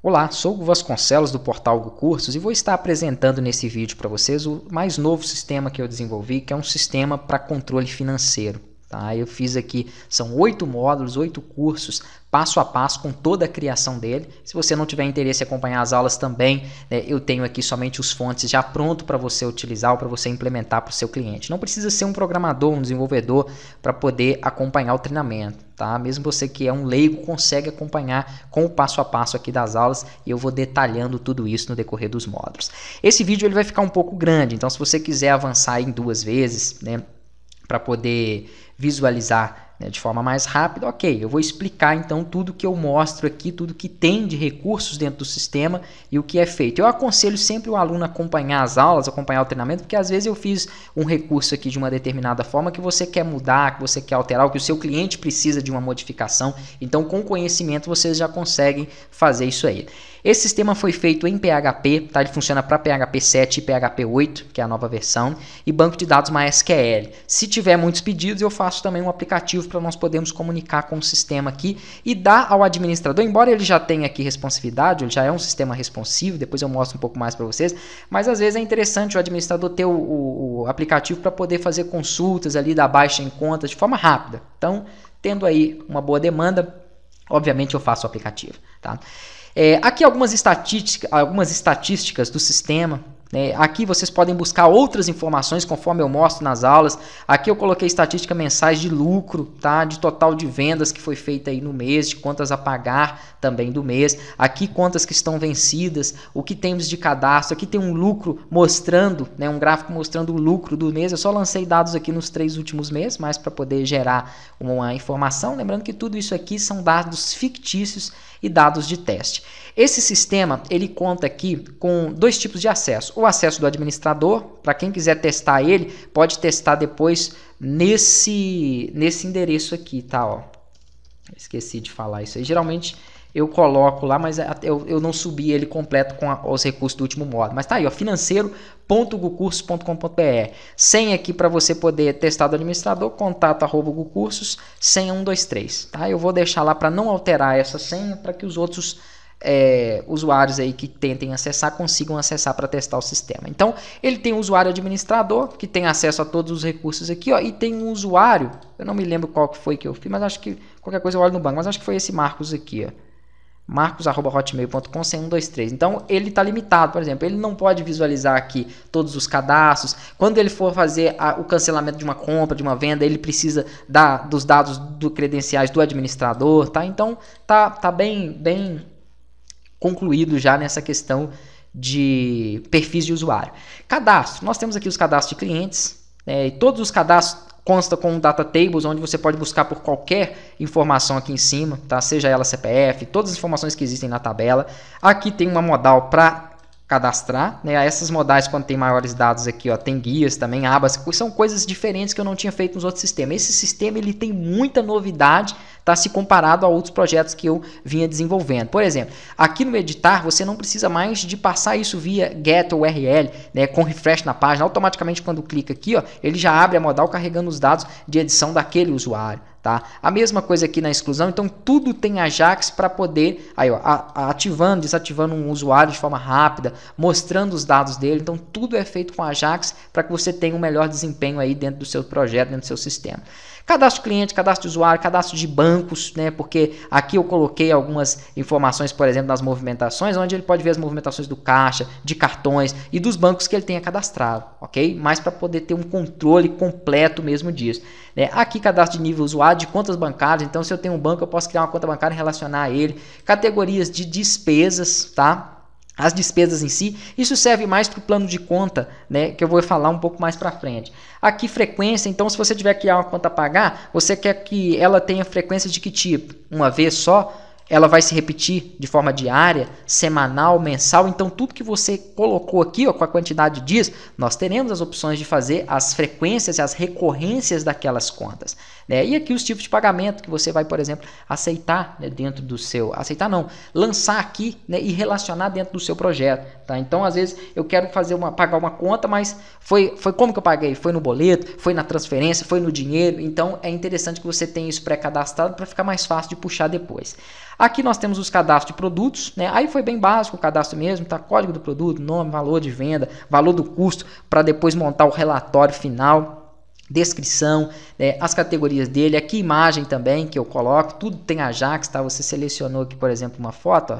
Olá, sou o Vasconcelos do portal Go Cursos e vou estar apresentando nesse vídeo para vocês o mais novo sistema que eu desenvolvi, que é um sistema para controle financeiro. Tá? Eu fiz aqui, são oito módulos, oito cursos, passo a passo, com toda a criação dele. Se você não tiver interesse em acompanhar as aulas também, né, eu tenho aqui somente os fontes já pronto para você utilizar ou para você implementar para o seu cliente. Não precisa ser um programador, um desenvolvedor para poder acompanhar o treinamento. Tá? Mesmo você que é um leigo, consegue acompanhar com o passo a passo aqui das aulas e eu vou detalhando tudo isso no decorrer dos módulos. Esse vídeo ele vai ficar um pouco grande, então se você quiser avançar em duas vezes, né, para poder visualizar né, de forma mais rápida, ok, eu vou explicar então tudo que eu mostro aqui, tudo que tem de recursos dentro do sistema e o que é feito. Eu aconselho sempre o aluno a acompanhar as aulas, acompanhar o treinamento, porque às vezes eu fiz um recurso aqui de uma determinada forma que você quer mudar, que você quer alterar, que o seu cliente precisa de uma modificação. Então, com conhecimento, vocês já conseguem fazer isso aí. Esse sistema foi feito em PHP, tá? ele funciona para PHP 7 e PHP 8, que é a nova versão, e banco de dados MySQL. Se tiver muitos pedidos, eu faço também um aplicativo para nós podermos comunicar com o sistema aqui e dar ao administrador, embora ele já tenha aqui responsividade, ele já é um sistema responsivo, depois eu mostro um pouco mais para vocês, mas às vezes é interessante o administrador ter o, o, o aplicativo para poder fazer consultas ali da baixa em contas de forma rápida. Então, tendo aí uma boa demanda, obviamente eu faço o aplicativo. Tá? É, aqui algumas, algumas estatísticas do sistema né? Aqui vocês podem buscar outras informações conforme eu mostro nas aulas. Aqui eu coloquei estatística mensais de lucro, tá? de total de vendas que foi feita aí no mês, de contas a pagar também do mês. Aqui contas que estão vencidas, o que temos de cadastro. Aqui tem um lucro mostrando, né? um gráfico mostrando o lucro do mês. Eu só lancei dados aqui nos três últimos meses, mas para poder gerar uma informação. Lembrando que tudo isso aqui são dados fictícios e dados de teste. Esse sistema ele conta aqui com dois tipos de acesso o acesso do administrador. Para quem quiser testar ele, pode testar depois nesse, nesse endereço aqui, tá? Ó. Esqueci de falar isso aí. Geralmente eu coloco lá, mas eu, eu não subi ele completo com a, os recursos do último modo. Mas tá aí, ó, financeiro.gucursos.com.br. Senha aqui para você poder testar do administrador, contato arroba gucursos, senha 123, tá? Eu vou deixar lá para não alterar essa senha, para que os outros é, usuários aí que tentem acessar consigam acessar para testar o sistema. Então, ele tem um usuário administrador que tem acesso a todos os recursos aqui, ó, e tem um usuário, eu não me lembro qual foi que eu fiz, mas acho que qualquer coisa eu olho no banco, mas acho que foi esse Marcos aqui, ó. Marcos@hotmail.com 123. Então ele está limitado, por exemplo, ele não pode visualizar aqui todos os cadastros. Quando ele for fazer a, o cancelamento de uma compra, de uma venda, ele precisa da, dos dados do credenciais do administrador, tá? Então tá, tá bem bem concluído já nessa questão de perfis de usuário. Cadastro. Nós temos aqui os cadastros de clientes. Né, e todos os cadastros constam com data tables onde você pode buscar por qualquer informação aqui em cima, tá? Seja ela CPF, todas as informações que existem na tabela. Aqui tem uma modal para cadastrar. Né? Essas modais, quando tem maiores dados aqui, ó, tem guias também, abas, são coisas diferentes que eu não tinha feito nos outros sistemas. Esse sistema ele tem muita novidade, tá? Se comparado a outros projetos que eu vinha desenvolvendo. Por exemplo, aqui no editar você não precisa mais de passar isso via get URL, né? Com refresh na página, automaticamente quando clica aqui, ó, ele já abre a modal carregando os dados de edição daquele usuário. Tá? A mesma coisa aqui na exclusão, então tudo tem Ajax para poder aí, ó, ativando, desativando um usuário de forma rápida, mostrando os dados dele. Então tudo é feito com Ajax para que você tenha um melhor desempenho aí dentro do seu projeto, dentro do seu sistema. Cadastro cliente, cadastro de usuário, cadastro de bancos, né? Porque aqui eu coloquei algumas informações, por exemplo, nas movimentações, onde ele pode ver as movimentações do caixa, de cartões e dos bancos que ele tenha cadastrado, ok? Mas para poder ter um controle completo mesmo disso. Né? Aqui cadastro de nível usuário, de contas bancárias. Então, se eu tenho um banco, eu posso criar uma conta bancária e relacionar a ele. Categorias de despesas, tá? as despesas em si, isso serve mais para o plano de conta, né, que eu vou falar um pouco mais para frente. Aqui frequência, então se você tiver que criar uma conta a pagar, você quer que ela tenha frequência de que tipo? Uma vez só? ela vai se repetir de forma diária, semanal, mensal. Então, tudo que você colocou aqui ó, com a quantidade de dias, nós teremos as opções de fazer as frequências e as recorrências daquelas contas. Né? E aqui os tipos de pagamento que você vai, por exemplo, aceitar né, dentro do seu. Aceitar não, lançar aqui né, e relacionar dentro do seu projeto. Tá? Então, às vezes, eu quero fazer uma, pagar uma conta, mas foi, foi como que eu paguei? Foi no boleto, foi na transferência, foi no dinheiro. Então, é interessante que você tenha isso pré-cadastrado para ficar mais fácil de puxar depois. Aqui nós temos os cadastros de produtos, né? Aí foi bem básico o cadastro mesmo, tá? Código do produto, nome, valor de venda, valor do custo, para depois montar o relatório final descrição, né, as categorias dele, aqui imagem também que eu coloco, tudo tem Ajax, tá? Você selecionou aqui, por exemplo, uma foto, ó.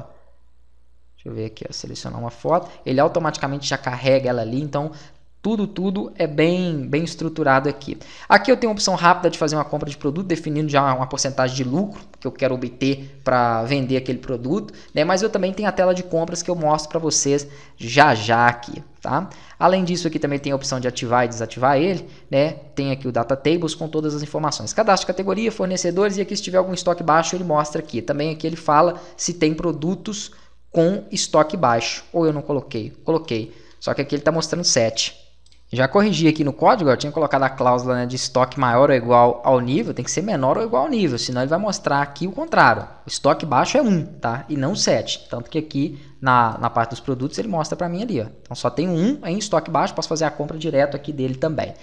Deixa eu ver aqui, ó, selecionar uma foto, ele automaticamente já carrega ela ali, então tudo, tudo é bem, bem estruturado aqui. Aqui eu tenho a opção rápida de fazer uma compra de produto, definindo já uma porcentagem de lucro que eu quero obter para vender aquele produto. Né? Mas eu também tenho a tela de compras que eu mostro para vocês já já aqui. Tá? Além disso, aqui também tem a opção de ativar e desativar ele, né? Tem aqui o Data Tables com todas as informações. Cadastro, categoria, fornecedores e aqui se tiver algum estoque baixo, ele mostra aqui. Também aqui ele fala se tem produtos com estoque baixo. Ou eu não coloquei? Coloquei. Só que aqui ele está mostrando 7. Já corrigi aqui no código, eu tinha colocado a cláusula né, de estoque maior ou igual ao nível, tem que ser menor ou igual ao nível, senão ele vai mostrar aqui o contrário. O estoque baixo é 1, tá? E não 7. Tanto que aqui na, na parte dos produtos ele mostra para mim ali, ó. Então só tem um em estoque baixo, posso fazer a compra direto aqui dele também.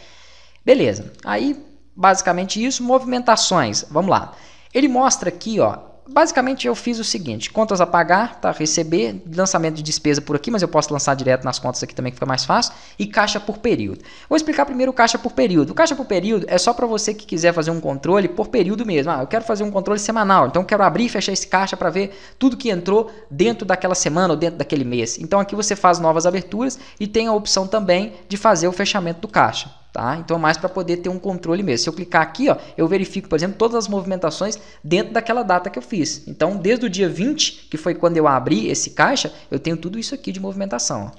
Beleza. Aí, basicamente isso, movimentações. Vamos lá. Ele mostra aqui, ó, basicamente eu fiz o seguinte: contas a pagar, tá? Receber, lançamento de despesa por aqui, mas eu posso lançar direto nas contas aqui também que fica mais fácil, e caixa por período. Vou explicar primeiro o caixa por período. O caixa por período é só para você que quiser fazer um controle por período mesmo. Ah, eu quero fazer um controle semanal, então quero abrir e fechar esse caixa para ver tudo que entrou dentro daquela semana ou dentro daquele mês. Então aqui você faz novas aberturas e tem a opção também de fazer o fechamento do caixa. Tá? Então é mais para poder ter um controle mesmo. Se eu clicar aqui, ó, eu verifico, por exemplo, todas as movimentações dentro daquela data que eu fiz. Então, desde o dia 20, que foi quando eu abri esse caixa, eu tenho tudo isso aqui de movimentação. Ó.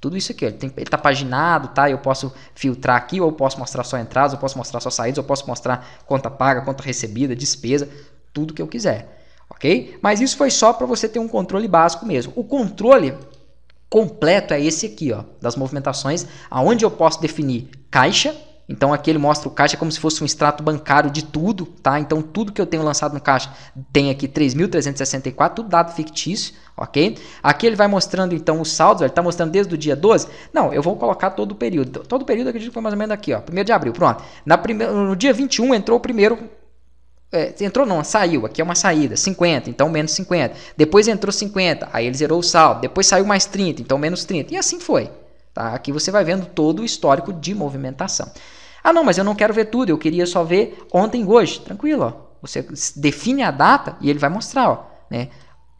Tudo isso aqui, ó. ele está paginado, tá? Eu posso filtrar aqui, ou eu posso mostrar só entradas, eu posso mostrar só saídas, eu posso mostrar conta paga, conta recebida, despesa, tudo que eu quiser, ok? Mas isso foi só para você ter um controle básico mesmo. O controle completo é esse aqui, ó, das movimentações, aonde eu posso definir caixa. Então aqui ele mostra o caixa como se fosse um extrato bancário de tudo, tá? Então tudo que eu tenho lançado no caixa tem aqui 3.364, tudo dado fictício, ok? Aqui ele vai mostrando então os saldos, ele está mostrando desde o dia 12. Não, eu vou colocar todo o período. Todo o período eu acredito que foi mais ou menos aqui, ó, 1 de abril, pronto. Na prime... No dia 21 entrou o primeiro é, entrou não, saiu, aqui é uma saída, 50, então menos 50. Depois entrou 50, aí ele zerou o saldo. Depois saiu mais 30, então menos 30. E assim foi. Tá? Aqui você vai vendo todo o histórico de movimentação. Ah, não, mas eu não quero ver tudo, eu queria só ver ontem e hoje. Tranquilo, ó. Você define a data e ele vai mostrar, ó, né?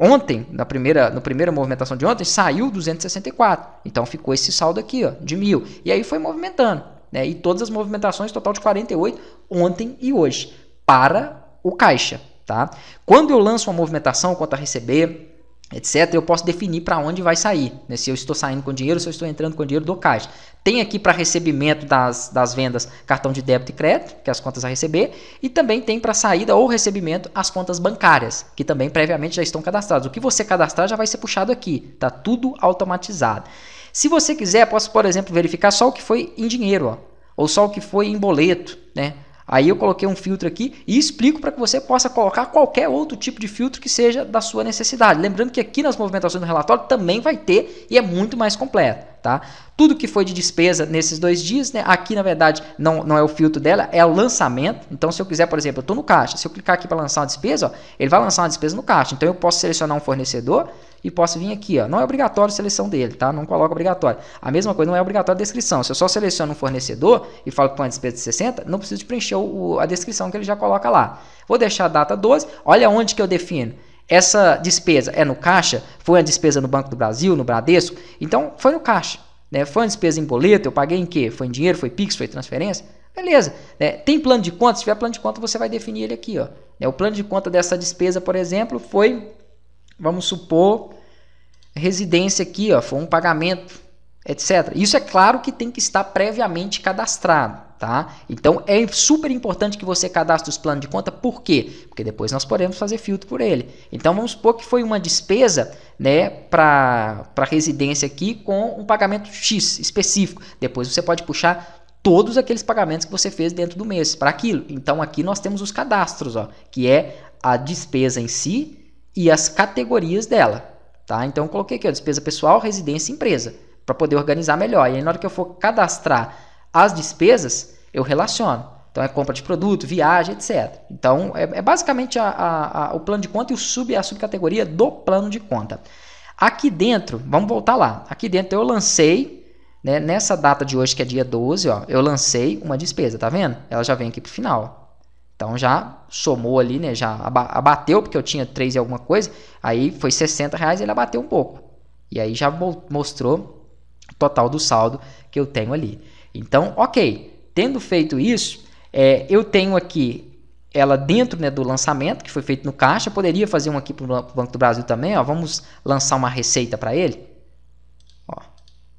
Ontem, na primeira, na primeira movimentação de ontem, saiu 264. Então ficou esse saldo aqui, ó, de mil. E aí foi movimentando, né? E todas as movimentações, total de 48, ontem e hoje, para o caixa, tá? Quando eu lanço uma movimentação, quanto a receber, etc., eu posso definir para onde vai sair, né? se eu estou saindo com dinheiro, se eu estou entrando com dinheiro do caixa. Tem aqui para recebimento das, das vendas cartão de débito e crédito, que é as contas a receber, e também tem para saída ou recebimento as contas bancárias, que também previamente já estão cadastradas. O que você cadastrar já vai ser puxado aqui, tá tudo automatizado. Se você quiser, posso, por exemplo, verificar só o que foi em dinheiro, ó, ou só o que foi em boleto, né? Aí eu coloquei um filtro aqui e explico para que você possa colocar qualquer outro tipo de filtro que seja da sua necessidade. Lembrando que aqui nas movimentações do relatório também vai ter e é muito mais completo. Tá? Tudo que foi de despesa nesses dois dias, né? aqui na verdade não, não é o filtro dela, é o lançamento. Então, se eu quiser, por exemplo, eu estou no caixa, se eu clicar aqui para lançar uma despesa, ó, ele vai lançar uma despesa no caixa. Então, eu posso selecionar um fornecedor, e posso vir aqui. Ó. Não é obrigatório a seleção dele, tá? Não coloca obrigatório. A mesma coisa não é obrigatório a descrição. Se eu só seleciono um fornecedor e falo que tem uma despesa de 60, não preciso de preencher o, a descrição que ele já coloca lá. Vou deixar a data 12. Olha onde que eu defino. Essa despesa é no caixa? Foi a despesa no Banco do Brasil, no Bradesco? Então, foi no caixa. Né? Foi uma despesa em boleto? Eu paguei em quê? Foi em dinheiro? Foi Pix? Foi transferência? Beleza. Né? Tem plano de conta? Se tiver plano de conta, você vai definir ele aqui. Ó. Né? O plano de conta dessa despesa, por exemplo, foi, vamos supor, residência aqui, ó, foi um pagamento, etc. Isso é claro que tem que estar previamente cadastrado, tá? Então é super importante que você cadastre os planos de conta, por quê? Porque depois nós podemos fazer filtro por ele. Então vamos supor que foi uma despesa, né, para residência aqui com um pagamento X específico. Depois você pode puxar todos aqueles pagamentos que você fez dentro do mês para aquilo. Então aqui nós temos os cadastros, ó, que é a despesa em si e as categorias dela. Tá? Então, eu coloquei aqui, ó, despesa pessoal, residência e empresa, para poder organizar melhor. E aí, na hora que eu for cadastrar as despesas, eu relaciono. Então, é compra de produto, viagem, etc. Então, é, é basicamente a, a, a, o plano de conta e o sub, a subcategoria do plano de conta. Aqui dentro, vamos voltar lá. Aqui dentro eu lancei, né, nessa data de hoje, que é dia 12, ó, eu lancei uma despesa, tá vendo? Ela já vem aqui para o final. Então já somou ali, né? Já abateu, porque eu tinha 3 e alguma coisa. Aí foi 60 reais, ele abateu um pouco. E aí já mostrou o total do saldo que eu tenho ali. Então, ok. Tendo feito isso, é, eu tenho aqui ela dentro né, do lançamento, que foi feito no caixa. Eu poderia fazer um aqui para o Banco do Brasil também. Ó. Vamos lançar uma receita para ele. Ó.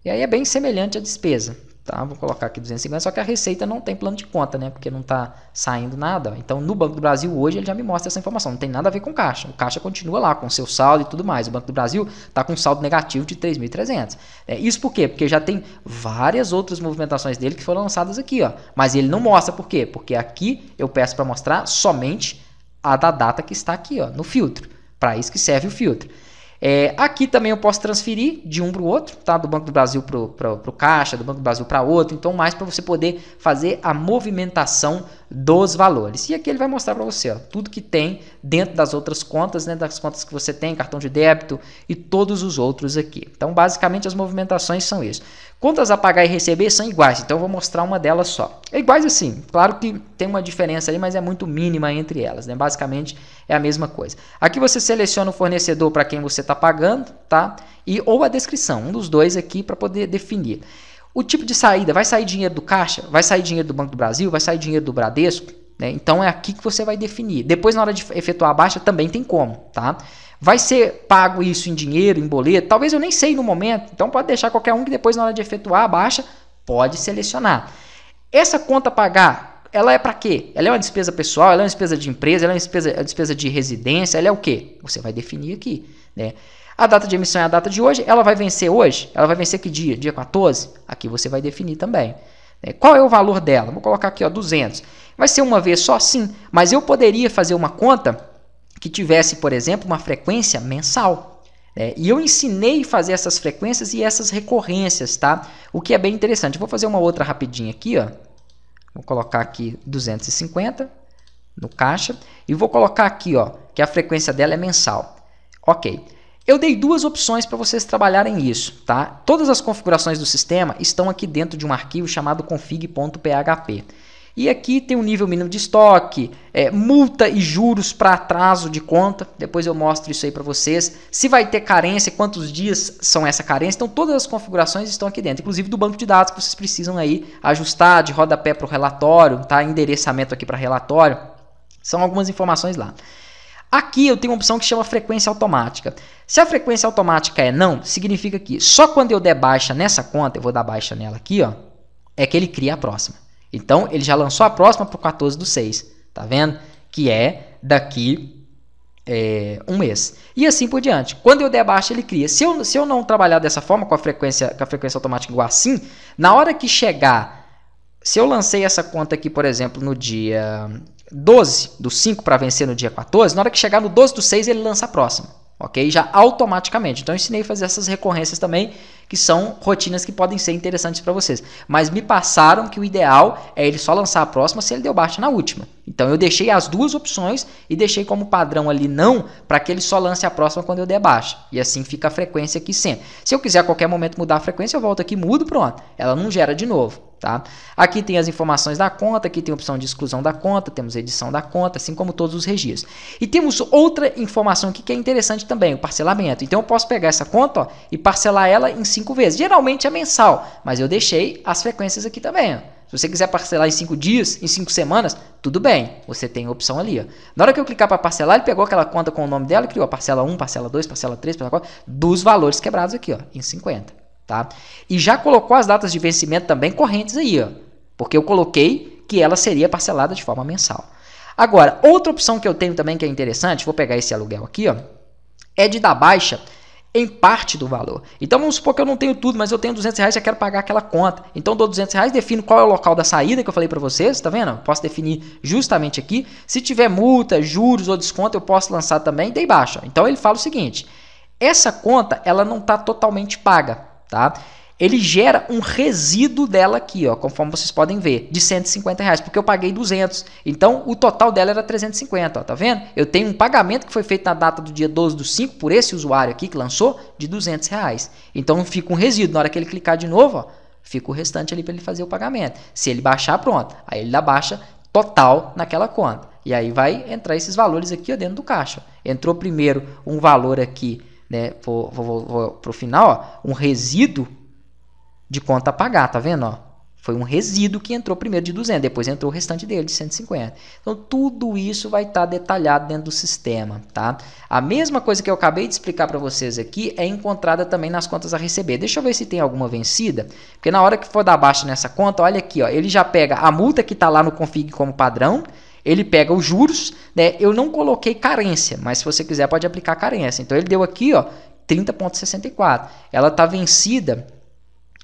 E aí é bem semelhante à despesa. Tá? Vou colocar aqui 250, só que a Receita não tem plano de conta, né? Porque não está saindo nada. Então, no Banco do Brasil, hoje, ele já me mostra essa informação. Não tem nada a ver com caixa. O caixa continua lá com seu saldo e tudo mais. O Banco do Brasil está com saldo negativo de 3.300. É, isso por quê? Porque já tem várias outras movimentações dele que foram lançadas aqui. Ó. Mas ele não mostra por quê? Porque aqui eu peço para mostrar somente a da data que está aqui ó, no filtro. Para isso que serve o filtro. É, aqui também eu posso transferir de um para o outro, tá? Do Banco do Brasil para o Caixa, do Banco do Brasil para outro. Então, mais para você poder fazer a movimentação dos valores. E aqui ele vai mostrar para você ó, tudo que tem dentro das outras contas, né, das contas que você tem, cartão de débito e todos os outros aqui. Então, basicamente, as movimentações são isso. Contas a pagar e receber são iguais, então eu vou mostrar uma delas só. É iguais assim, claro que tem uma diferença aí, mas é muito mínima entre elas, né? Basicamente é a mesma coisa. Aqui você seleciona o fornecedor para quem você está pagando, tá? E ou a descrição, um dos dois aqui para poder definir o tipo de saída, vai sair dinheiro do Caixa, vai sair dinheiro do Banco do Brasil, vai sair dinheiro do Bradesco, né? Então é aqui que você vai definir. Depois na hora de efetuar a baixa também tem como, tá? Vai ser pago isso em dinheiro, em boleto, talvez eu nem sei no momento, então pode deixar qualquer um que depois na hora de efetuar a baixa pode selecionar. Essa conta pagar, ela é para quê? Ela é uma despesa pessoal, ela é uma despesa de empresa, ela é uma despesa, uma despesa de residência, ela é o quê? Você vai definir aqui, né? A data de emissão é a data de hoje, ela vai vencer hoje? Ela vai vencer que dia? Dia 14? Aqui você vai definir também. Né? Qual é o valor dela? Vou colocar aqui, ó, 200. Vai ser uma vez só? Sim, mas eu poderia fazer uma conta que tivesse, por exemplo, uma frequência mensal. É, e eu ensinei a fazer essas frequências e essas recorrências, tá? O que é bem interessante. vou fazer uma outra rapidinha aqui, ó. Vou colocar aqui 250 no caixa e vou colocar aqui, ó, que a frequência dela é mensal. OK. Eu dei duas opções para vocês trabalharem isso, tá? Todas as configurações do sistema estão aqui dentro de um arquivo chamado config.php. E aqui tem o um nível mínimo de estoque, é, multa e juros para atraso de conta. Depois eu mostro isso aí para vocês. Se vai ter carência, quantos dias são essa carência. Então todas as configurações estão aqui dentro, inclusive do banco de dados que vocês precisam aí ajustar de rodapé para o relatório, tá? Endereçamento aqui para relatório. São algumas informações lá. Aqui eu tenho uma opção que chama frequência automática. Se a frequência automática é não, significa que só quando eu der baixa nessa conta, eu vou dar baixa nela aqui, ó, é que ele cria a próxima. Então, ele já lançou a próxima para o 14 do 6, tá vendo? Que é daqui é, um mês. E assim por diante. Quando eu der baixa, ele cria. Se eu, se eu não trabalhar dessa forma, com a frequência, com a frequência automática igual assim, na hora que chegar se eu lancei essa conta aqui, por exemplo, no dia 12 do 5 para vencer no dia 14, na hora que chegar no 12 do 6, ele lança a próxima. Ok? Já automaticamente. Então eu ensinei a fazer essas recorrências também, que são rotinas que podem ser interessantes para vocês. Mas me passaram que o ideal é ele só lançar a próxima se ele deu baixa na última. Então eu deixei as duas opções e deixei como padrão ali não, para que ele só lance a próxima quando eu der baixa. E assim fica a frequência aqui sempre. Se eu quiser a qualquer momento mudar a frequência, eu volto aqui, mudo, pronto. Ela não gera de novo. Tá? Aqui tem as informações da conta, aqui tem a opção de exclusão da conta, temos edição da conta, assim como todos os registros. E temos outra informação aqui que é interessante também, o parcelamento. Então eu posso pegar essa conta ó, e parcelar ela em cinco vezes. Geralmente é mensal, mas eu deixei as frequências aqui também. Ó. Se você quiser parcelar em 5 dias, em 5 semanas, tudo bem, você tem a opção ali. Ó. Na hora que eu clicar para parcelar, ele pegou aquela conta com o nome dela, criou a parcela 1, parcela 2, parcela 3, parcela 4, dos valores quebrados aqui, ó, em 50. Tá? E já colocou as datas de vencimento também correntes aí, ó, porque eu coloquei que ela seria parcelada de forma mensal. Agora, outra opção que eu tenho também que é interessante, vou pegar esse aluguel aqui, ó, é de dar baixa em parte do valor. Então vamos supor que eu não tenho tudo, mas eu tenho 200 reais e quero pagar aquela conta. Então dou 200 reais, defino qual é o local da saída que eu falei para vocês, tá vendo? Posso definir justamente aqui. Se tiver multa, juros ou desconto, eu posso lançar também, dei baixa. Então ele fala o seguinte, essa conta ela não está totalmente paga, tá? Ele gera um resíduo dela aqui, ó, conforme vocês podem ver, de 150 reais, porque eu paguei 200. Então, o total dela era 350, ó, tá vendo? Eu tenho um pagamento que foi feito na data do dia 12 do 5 por esse usuário aqui que lançou, de 200 reais. Então, fica um resíduo. Na hora que ele clicar de novo, ó, fica o restante ali para ele fazer o pagamento. Se ele baixar, pronto. Aí ele dá baixa total naquela conta. E aí vai entrar esses valores aqui ó, dentro do caixa. Entrou primeiro um valor aqui né, vou, vou, vou pro final, ó, um resíduo de conta a pagar, tá vendo, ó? Foi um resíduo que entrou primeiro de 200, depois entrou o restante dele de 150. Então, tudo isso vai estar tá detalhado dentro do sistema, tá? A mesma coisa que eu acabei de explicar para vocês aqui é encontrada também nas contas a receber. Deixa eu ver se tem alguma vencida, porque na hora que for dar baixa nessa conta, olha aqui, ó, ele já pega a multa que está lá no config como padrão, ele pega os juros, né? Eu não coloquei carência, mas se você quiser pode aplicar carência. Então ele deu aqui, ó, 30.64. Ela está vencida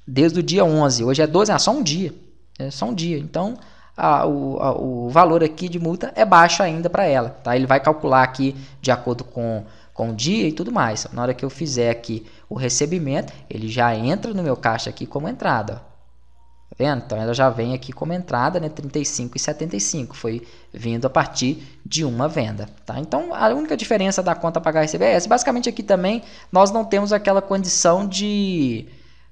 desde o dia 11. Hoje é 12, ah, só um dia. É só um dia. Então a, o, a, o valor aqui de multa é baixo ainda para ela, tá? Ele vai calcular aqui de acordo com com o dia e tudo mais. Na hora que eu fizer aqui o recebimento, ele já entra no meu caixa aqui como entrada. Tá vendo? Então ela já vem aqui como entrada, né? 35 e 75 foi vindo a partir de uma venda, tá? Então a única diferença da conta pagar e receber é Basicamente aqui também nós não temos aquela condição de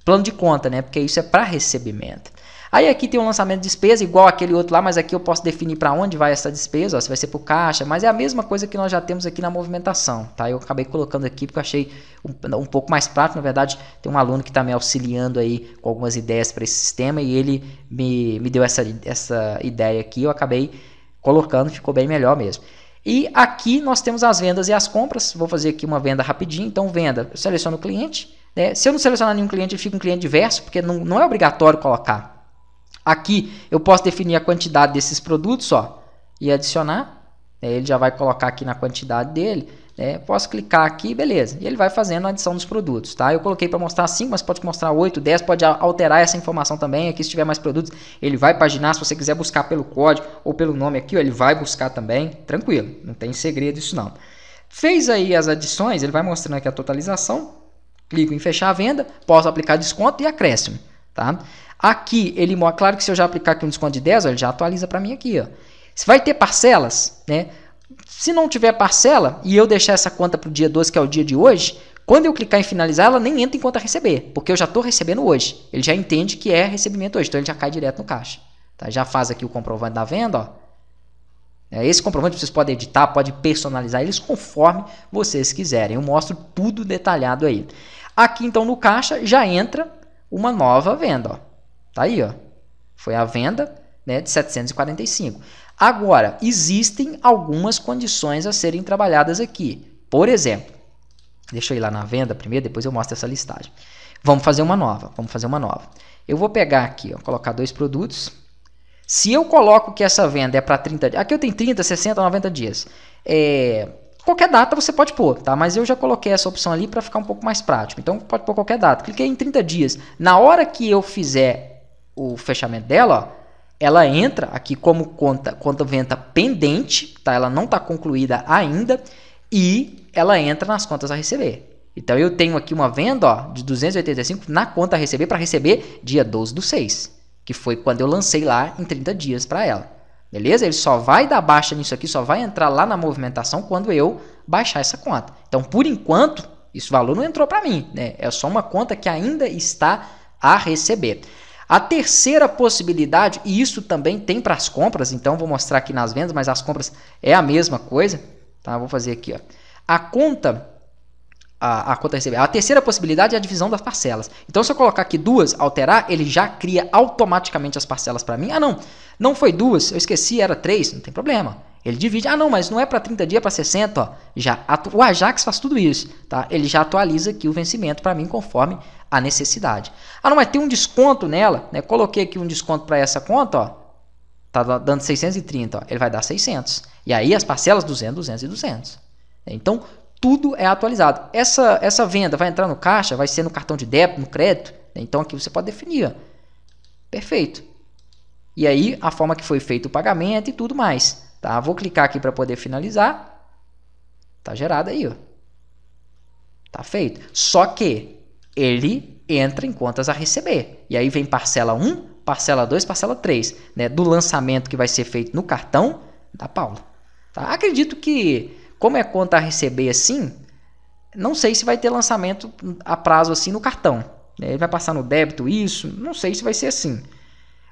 plano de conta, né? Porque isso é para recebimento. Aí aqui tem um lançamento de despesa igual aquele outro lá, mas aqui eu posso definir para onde vai essa despesa, ó, se vai ser para o caixa, mas é a mesma coisa que nós já temos aqui na movimentação, tá? Eu acabei colocando aqui porque eu achei um, um pouco mais prático, na verdade tem um aluno que está me auxiliando aí com algumas ideias para esse sistema e ele me, me deu essa, essa ideia aqui, eu acabei colocando, ficou bem melhor mesmo. E aqui nós temos as vendas e as compras. Vou fazer aqui uma venda rapidinho. Então, venda, eu seleciono o cliente. Né? Se eu não selecionar nenhum cliente, ele fica um cliente diverso, porque não, não é obrigatório colocar. Aqui eu posso definir a quantidade desses produtos ó, e adicionar. Né? Ele já vai colocar aqui na quantidade dele. Né? Posso clicar aqui, beleza. E ele vai fazendo a adição dos produtos. Tá? Eu coloquei para mostrar 5, mas pode mostrar 8, 10. Pode alterar essa informação também. Aqui se tiver mais produtos, ele vai paginar. Se você quiser buscar pelo código ou pelo nome aqui, ó, ele vai buscar também. Tranquilo, não tem segredo isso não. Fez aí as adições, ele vai mostrando aqui a totalização. Clico em fechar a venda, posso aplicar desconto e acréscimo. Tá? Aqui, ele mostra, claro que se eu já aplicar aqui um desconto de 10, ó, ele já atualiza para mim aqui. Ó. Se vai ter parcelas, né? Se não tiver parcela e eu deixar essa conta para o dia 12, que é o dia de hoje, quando eu clicar em finalizar, ela nem entra em conta receber, porque eu já estou recebendo hoje. Ele já entende que é recebimento hoje, então ele já cai direto no caixa. Tá? Já faz aqui o comprovante da venda, ó. É, esse comprovante vocês podem editar, podem personalizar eles conforme vocês quiserem. Eu mostro tudo detalhado aí. Aqui então no caixa já entra uma nova venda. Ó. Tá aí, ó. Foi a venda né, de 745. Agora, existem algumas condições a serem trabalhadas aqui. Por exemplo, deixa eu ir lá na venda primeiro, depois eu mostro essa listagem. Vamos fazer uma nova, vamos fazer uma nova. Eu vou pegar aqui, ó, colocar dois produtos. Se eu coloco que essa venda é para 30 dias, aqui eu tenho 30, 60, 90 dias. É, Qualquer data você pode pôr, tá? Mas eu já coloquei essa opção ali para ficar um pouco mais prático. Então pode pôr qualquer data. Cliquei em 30 dias. Na hora que eu fizer o fechamento dela, ó, ela entra aqui como conta, conta venda pendente, tá? Ela não está concluída ainda e ela entra nas contas a receber. Então eu tenho aqui uma venda ó, de 285 na conta a receber para receber dia 12 do 6, que foi quando eu lancei lá em 30 dias para ela. Beleza? Ele só vai dar baixa nisso aqui, só vai entrar lá na movimentação quando eu baixar essa conta. Então, por enquanto, esse valor não entrou para mim, né? É só uma conta que ainda está a receber. A terceira possibilidade, e isso também tem para as compras, então vou mostrar aqui nas vendas, mas as compras é a mesma coisa, tá? Vou fazer aqui, ó. A conta a, a conta recebida. A terceira possibilidade é a divisão das parcelas. Então, se eu colocar aqui duas, alterar, ele já cria automaticamente as parcelas para mim. Ah, não, não foi duas, eu esqueci, era três, não tem problema. Ele divide. Ah, não, mas não é para 30 dias, é para 60. Ó. Já O Ajax faz tudo isso. Tá? Ele já atualiza aqui o vencimento para mim conforme a necessidade. Ah, não, mas tem um desconto nela. Né? Coloquei aqui um desconto para essa conta. Ó. Tá dando 630. Ó. Ele vai dar 600. E aí as parcelas 200, 200 e 200. Então, tudo é atualizado. Essa, essa venda vai entrar no caixa, vai ser no cartão de débito, no crédito. Né? Então aqui você pode definir. Ó. Perfeito. E aí a forma que foi feito o pagamento e tudo mais. Tá? Vou clicar aqui para poder finalizar. Tá gerado aí. Ó. Tá feito. Só que ele entra em contas a receber. E aí vem parcela 1, parcela 2, parcela 3. Né? Do lançamento que vai ser feito no cartão da Paula. Tá? Acredito que como é conta a receber assim, não sei se vai ter lançamento a prazo assim no cartão. Né? Ele vai passar no débito isso, não sei se vai ser assim.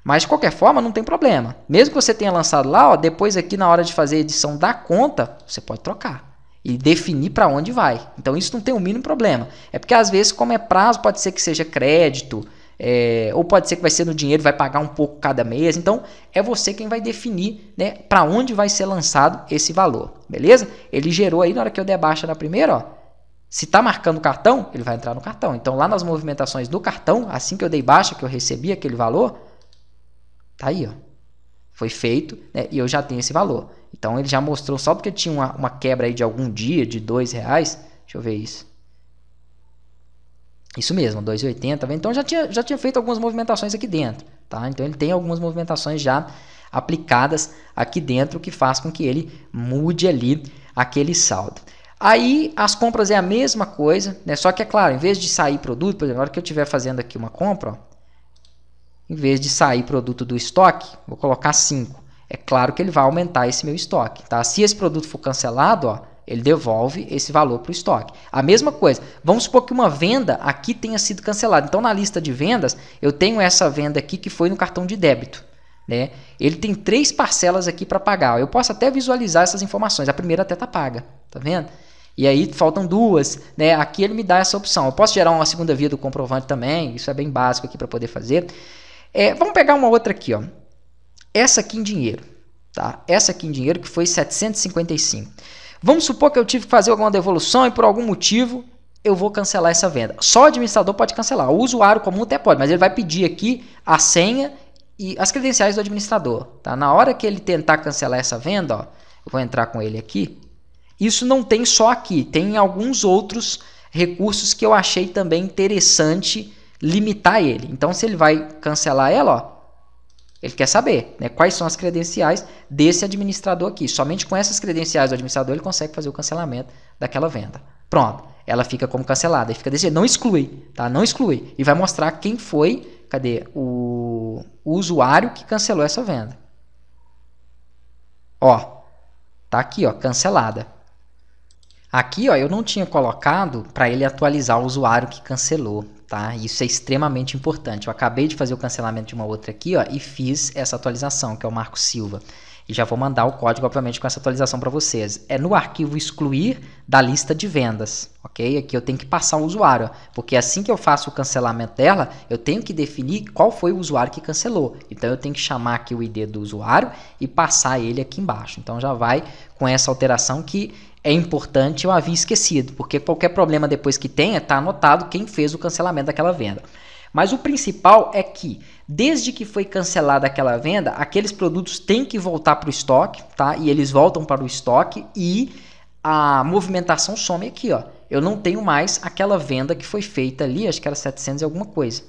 Mas de qualquer forma, não tem problema. Mesmo que você tenha lançado lá, ó, depois aqui na hora de fazer a edição da conta, você pode trocar e definir para onde vai. Então isso não tem o mínimo problema. É porque às vezes, como é prazo, pode ser que seja crédito, é, ou pode ser que vai ser no dinheiro, vai pagar um pouco cada mês. Então, é você quem vai definir né, para onde vai ser lançado esse valor, beleza? Ele gerou aí na hora que eu baixa na primeira, ó, se está marcando o cartão, ele vai entrar no cartão. Então, lá nas movimentações do cartão, assim que eu dei baixa, que eu recebi aquele valor, tá aí, ó. Foi feito né, e eu já tenho esse valor. Então, ele já mostrou, só porque tinha uma, uma quebra aí de algum dia, de dois reais. Deixa eu ver isso. Isso mesmo, 2,80. Então já tinha, já tinha feito algumas movimentações aqui dentro. Tá? Então ele tem algumas movimentações já aplicadas aqui dentro que faz com que ele mude ali aquele saldo. Aí as compras é a mesma coisa, né? só que é claro, em vez de sair produto, por exemplo, na hora que eu estiver fazendo aqui uma compra, ó, em vez de sair produto do estoque, vou colocar 5. É claro que ele vai aumentar esse meu estoque. Tá? Se esse produto for cancelado, ó, ele devolve esse valor para o estoque. A mesma coisa, vamos supor que uma venda aqui tenha sido cancelada. Então, na lista de vendas, eu tenho essa venda aqui que foi no cartão de débito. Né? Ele tem três parcelas aqui para pagar. Eu posso até visualizar essas informações. A primeira até está paga, tá vendo? E aí faltam duas, né? Aqui ele me dá essa opção. Eu posso gerar uma segunda via do comprovante também. Isso é bem básico aqui para poder fazer. É, vamos pegar uma outra aqui, ó. Essa aqui em dinheiro, tá? Essa aqui em dinheiro que foi 755. Vamos supor que eu tive que fazer alguma devolução e por algum motivo eu vou cancelar essa venda. Só o administrador pode cancelar. O usuário comum até pode, mas ele vai pedir aqui a senha e as credenciais do administrador. Tá? Na hora que ele tentar cancelar essa venda, ó, eu vou entrar com ele aqui. Isso não tem só aqui, tem alguns outros recursos que eu achei também interessante limitar ele. Então, se ele vai cancelar ela, ó, ele quer saber né, quais são as credenciais desse administrador aqui. Somente com essas credenciais do administrador ele consegue fazer o cancelamento daquela venda. Pronto, ela fica como cancelada. E fica desse jeito. Não exclui, tá? Não exclui. E vai mostrar quem foi, cadê? O, o usuário que cancelou essa venda. Ó, tá aqui, ó, cancelada. Aqui, ó, eu não tinha colocado para ele atualizar o usuário que cancelou, tá? Isso é extremamente importante. Eu acabei de fazer o cancelamento de uma outra aqui, ó, e fiz essa atualização, que é o Marco Silva. E já vou mandar o código, obviamente, com essa atualização para vocês. É no arquivo excluir da lista de vendas, ok? Aqui eu tenho que passar o usuário, porque assim que eu faço o cancelamento dela, eu tenho que definir qual foi o usuário que cancelou. Então eu tenho que chamar aqui o ID do usuário e passar ele aqui embaixo. Então já vai com essa alteração que é importante, eu havia esquecido, porque qualquer problema depois que tenha, está anotado quem fez o cancelamento daquela venda. Mas o principal é que, desde que foi cancelada aquela venda, aqueles produtos têm que voltar para o estoque, tá? E eles voltam para o estoque e a movimentação some aqui, ó. Eu não tenho mais aquela venda que foi feita ali, acho que era 700 e alguma coisa.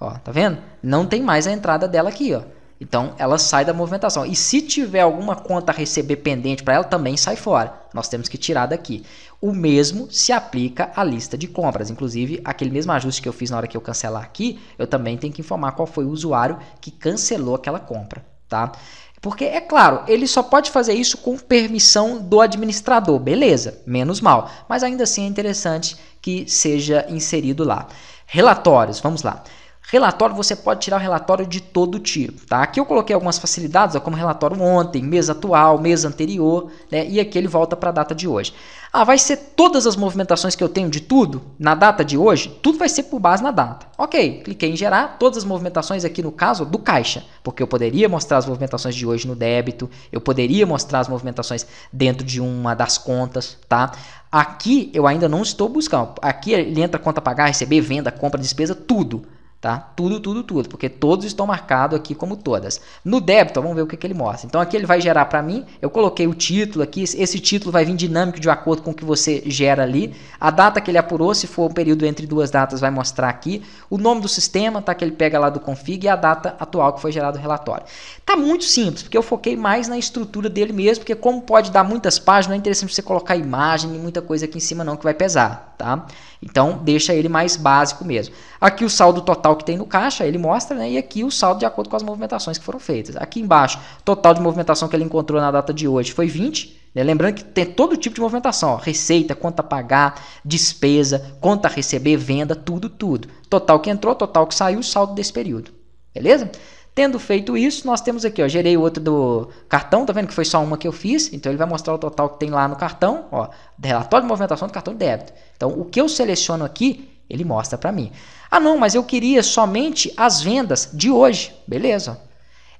Ó, tá vendo? Não tem mais a entrada dela aqui, ó. Então ela sai da movimentação. E se tiver alguma conta a receber pendente para ela, também sai fora. Nós temos que tirar daqui. O mesmo se aplica à lista de compras. Inclusive, aquele mesmo ajuste que eu fiz na hora que eu cancelar aqui, eu também tenho que informar qual foi o usuário que cancelou aquela compra. Tá? Porque, é claro, ele só pode fazer isso com permissão do administrador, beleza, menos mal. Mas ainda assim é interessante que seja inserido lá. Relatórios, vamos lá. Relatório, você pode tirar relatório de todo tipo, tá? Aqui eu coloquei algumas facilidades, ó, como relatório ontem, mês atual, mês anterior, né? E aqui ele volta para a data de hoje. Ah, vai ser todas as movimentações que eu tenho de tudo na data de hoje? Tudo vai ser por base na data. Ok, cliquei em gerar todas as movimentações aqui no caso do caixa, porque eu poderia mostrar as movimentações de hoje no débito, eu poderia mostrar as movimentações dentro de uma das contas, tá? Aqui eu ainda não estou buscando. Aqui ele entra conta pagar, receber, venda, compra, despesa, tudo. Tá? Tudo, tudo, tudo, porque todos estão marcados aqui como todas. No débito, vamos ver o que, que ele mostra. Então aqui ele vai gerar para mim, eu coloquei o título aqui, esse título vai vir dinâmico de acordo com o que você gera ali. A data que ele apurou, se for um período entre duas datas, vai mostrar aqui. O nome do sistema, tá? Que ele pega lá do config e a data atual que foi gerado o relatório. Tá muito simples, porque eu foquei mais na estrutura dele mesmo, porque como pode dar muitas páginas, não é interessante você colocar imagem e muita coisa aqui em cima não, que vai pesar, tá? Então deixa ele mais básico mesmo. Aqui o saldo total que tem no caixa, ele mostra, né? E aqui o saldo de acordo com as movimentações que foram feitas. Aqui embaixo, total de movimentação que ele encontrou na data de hoje foi 20. Né? Lembrando que tem todo tipo de movimentação: ó, receita, conta a pagar, despesa, conta a receber, venda, tudo, tudo. Total que entrou, total que saiu, saldo desse período. Beleza? Tendo feito isso, nós temos aqui, ó, gerei o outro do cartão, tá vendo que foi só uma que eu fiz? Então ele vai mostrar o total que tem lá no cartão, ó, relatório de movimentação do cartão de débito. Então o que eu seleciono aqui, ele mostra para mim. Ah, não, mas eu queria somente as vendas de hoje. Beleza.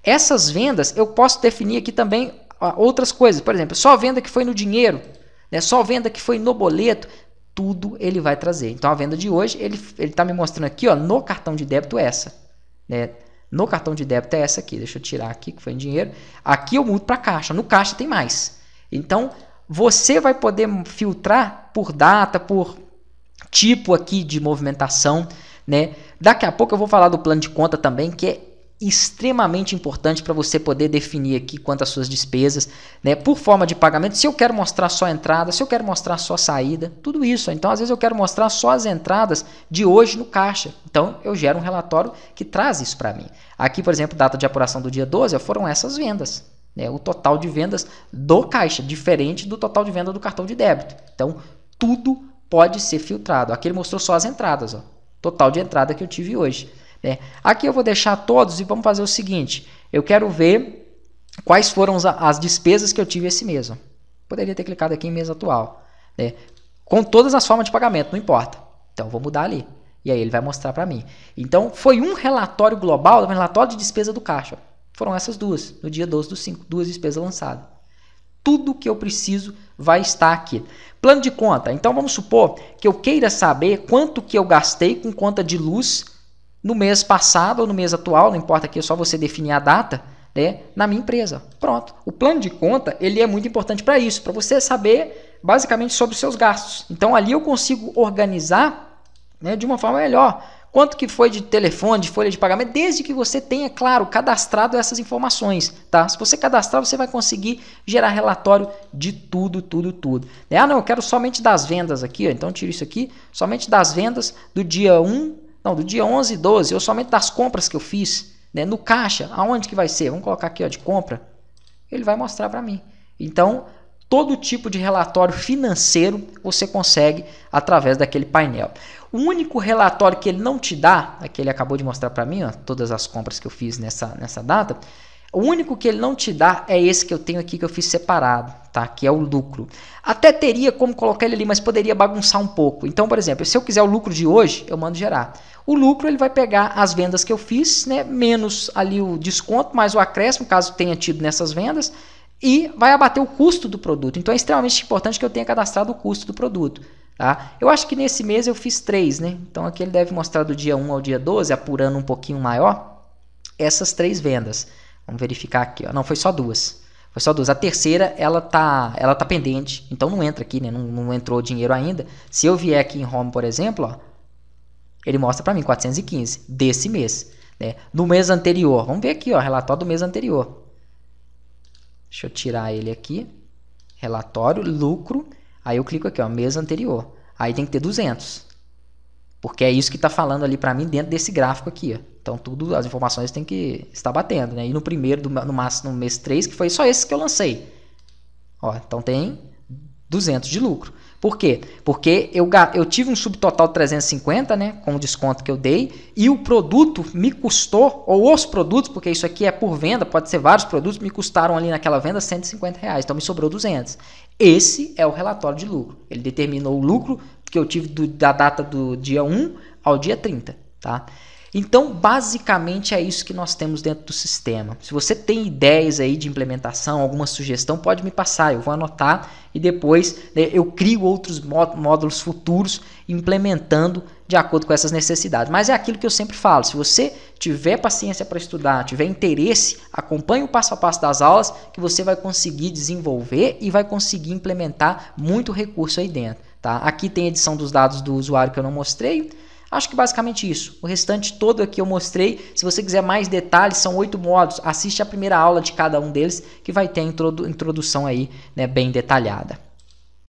Essas vendas eu posso definir aqui também ah, outras coisas. Por exemplo, só venda que foi no dinheiro, né? só venda que foi no boleto. Tudo ele vai trazer. Então a venda de hoje, ele está me mostrando aqui ó, no cartão de débito essa. Né? No cartão de débito é essa aqui. Deixa eu tirar aqui que foi em dinheiro. Aqui eu mudo para caixa. No caixa tem mais. Então você vai poder filtrar por data, por tipo aqui de movimentação né? Daqui a pouco eu vou falar do plano de conta também, que é extremamente importante para você poder definir aqui quanto às suas despesas, né? Por forma de pagamento, se eu quero mostrar só entrada, se eu quero mostrar só saída, tudo isso. Então, às vezes eu quero mostrar só as entradas de hoje no caixa. Então, eu gero um relatório que traz isso para mim. Aqui, por exemplo, data de apuração do dia 12, foram essas vendas, né? O total de vendas do caixa, diferente do total de venda do cartão de débito. Então, tudo pode ser filtrado. Aqui ele mostrou só as entradas, ó total de entrada que eu tive hoje. Né? Aqui eu vou deixar todos e vamos fazer o seguinte: eu quero ver quais foram as despesas que eu tive esse mês. Poderia ter clicado aqui em mês atual, né? com todas as formas de pagamento, não importa. Então vou mudar ali. E aí ele vai mostrar para mim. Então foi um relatório global, um relatório de despesa do caixa. Foram essas duas, no dia 12 do 5, duas despesas lançadas tudo que eu preciso vai estar aqui. Plano de conta. Então vamos supor que eu queira saber quanto que eu gastei com conta de luz no mês passado ou no mês atual, não importa aqui, é só você definir a data, né, na minha empresa. Pronto. O plano de conta, ele é muito importante para isso, para você saber basicamente sobre os seus gastos. Então ali eu consigo organizar, né, de uma forma melhor Quanto que foi de telefone, de folha de pagamento, desde que você tenha, claro, cadastrado essas informações, tá? Se você cadastrar, você vai conseguir gerar relatório de tudo, tudo, tudo. É, ah, não, eu quero somente das vendas aqui, ó, então tiro isso aqui, somente das vendas do dia 1, não, do dia 11 e 12, ou somente das compras que eu fiz, né? No caixa, aonde que vai ser? Vamos colocar aqui, ó, de compra. Ele vai mostrar para mim. Então, todo tipo de relatório financeiro você consegue através daquele painel. O único relatório que ele não te dá, aqui é ele acabou de mostrar para mim, ó, todas as compras que eu fiz nessa, nessa data, o único que ele não te dá é esse que eu tenho aqui que eu fiz separado, tá? Que é o lucro. Até teria como colocar ele ali, mas poderia bagunçar um pouco. Então, por exemplo, se eu quiser o lucro de hoje, eu mando gerar. O lucro ele vai pegar as vendas que eu fiz, né? Menos ali o desconto, mais o acréscimo, caso tenha tido nessas vendas, e vai abater o custo do produto. Então é extremamente importante que eu tenha cadastrado o custo do produto. Tá? Eu acho que nesse mês eu fiz três, né? Então aqui ele deve mostrar do dia 1 ao dia 12, apurando um pouquinho maior, essas três vendas. Vamos verificar aqui. Ó. Não, foi só duas. Foi só duas. A terceira, ela tá, ela tá pendente. Então não entra aqui, né? Não, não entrou dinheiro ainda. Se eu vier aqui em home, por exemplo, ó, ele mostra para mim 415 desse mês. Né? No mês anterior, vamos ver aqui, ó, relatório do mês anterior. Deixa eu tirar ele aqui. Relatório, lucro. Aí eu clico aqui, ó, mês anterior. Aí tem que ter 200. Porque é isso que está falando ali para mim dentro desse gráfico aqui. Ó. Então, tudo, as informações têm que estar batendo. Né? E no primeiro, do, no, máximo, no mês 3, que foi só esse que eu lancei. Ó, então, tem 200 de lucro. Por quê? Porque eu, eu tive um subtotal de 350, né, com o desconto que eu dei, e o produto me custou, ou os produtos, porque isso aqui é por venda, pode ser vários produtos, me custaram ali naquela venda 150 reais, então me sobrou 200. Esse é o relatório de lucro. Ele determinou o lucro que eu tive do, da data do dia 1 ao dia 30, tá? Então, basicamente é isso que nós temos dentro do sistema. Se você tem ideias aí de implementação, alguma sugestão, pode me passar, eu vou anotar e depois né, eu crio outros módulos futuros implementando de acordo com essas necessidades. Mas é aquilo que eu sempre falo: se você tiver paciência para estudar, tiver interesse, acompanhe o passo a passo das aulas que você vai conseguir desenvolver e vai conseguir implementar muito recurso aí dentro. Tá? Aqui tem a edição dos dados do usuário que eu não mostrei Acho que basicamente isso. O restante todo aqui eu mostrei. Se você quiser mais detalhes, são oito modos. Assiste a primeira aula de cada um deles, que vai ter a introdução aí né, bem detalhada.